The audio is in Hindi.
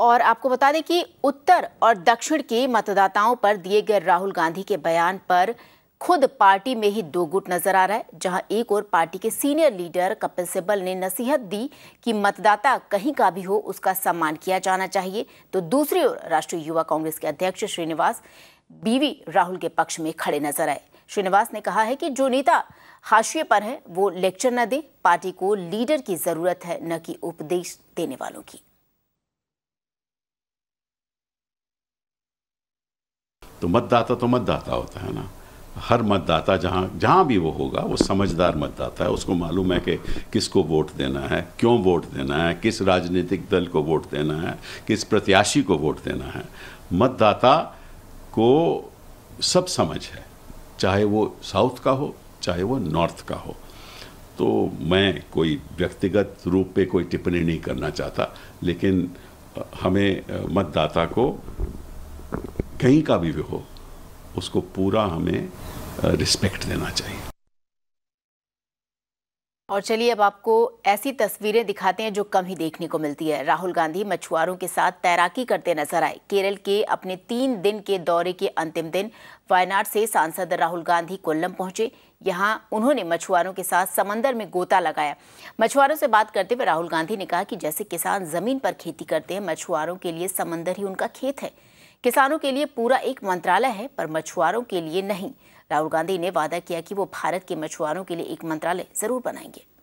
और आपको बता दें कि उत्तर और दक्षिण के मतदाताओं पर दिए गए राहुल गांधी के बयान पर खुद पार्टी में ही दो गुट नजर आ रहा है जहां एक ओर पार्टी के सीनियर लीडर कपिल सिब्बल ने नसीहत दी कि मतदाता कहीं का भी हो उसका सम्मान किया जाना चाहिए तो दूसरी ओर राष्ट्रीय युवा कांग्रेस के अध्यक्ष श्रीनिवास बीवी राहुल के पक्ष में खड़े नजर आए श्रीनिवास ने कहा है कि जो नेता हाशिए पर है वो लेक्चर न दे पार्टी को लीडर की जरूरत है न कि उपदेश देने वालों की तो मतदाता तो मतदाता होता है ना हर मतदाता जहाँ जहाँ भी वो होगा वो समझदार मतदाता है उसको मालूम है कि किसको वोट देना है क्यों वोट देना है किस राजनीतिक दल को वोट देना है किस प्रत्याशी को वोट देना है मतदाता को सब समझ है चाहे वो साउथ का हो चाहे वो नॉर्थ का हो तो मैं कोई व्यक्तिगत रूप पे कोई टिप्पणी नहीं करना चाहता लेकिन हमें मतदाता को कहीं का भी, भी हो उसको पूरा हमें रिस्पेक्ट देना चाहिए और चलिए अब आपको ऐसी तस्वीरें दिखाते हैं जो कम ही देखने को मिलती है राहुल गांधी मछुआरों के साथ तैराकी करते नजर आए केरल के अपने तीन दिन के दौरे के अंतिम दिन वायनाड से सांसद राहुल गांधी कोल्लम पहुंचे यहां उन्होंने मछुआरों के साथ समंदर में गोता लगाया मछुआरों से बात करते हुए राहुल गांधी ने कहा कि जैसे किसान जमीन पर खेती करते हैं मछुआरों के लिए समंदर ही उनका खेत है किसानों के लिए पूरा एक मंत्रालय है पर मछुआरों के लिए नहीं राहुल गांधी ने वादा किया कि वो भारत के मछुआरों के लिए एक मंत्रालय जरूर बनाएंगे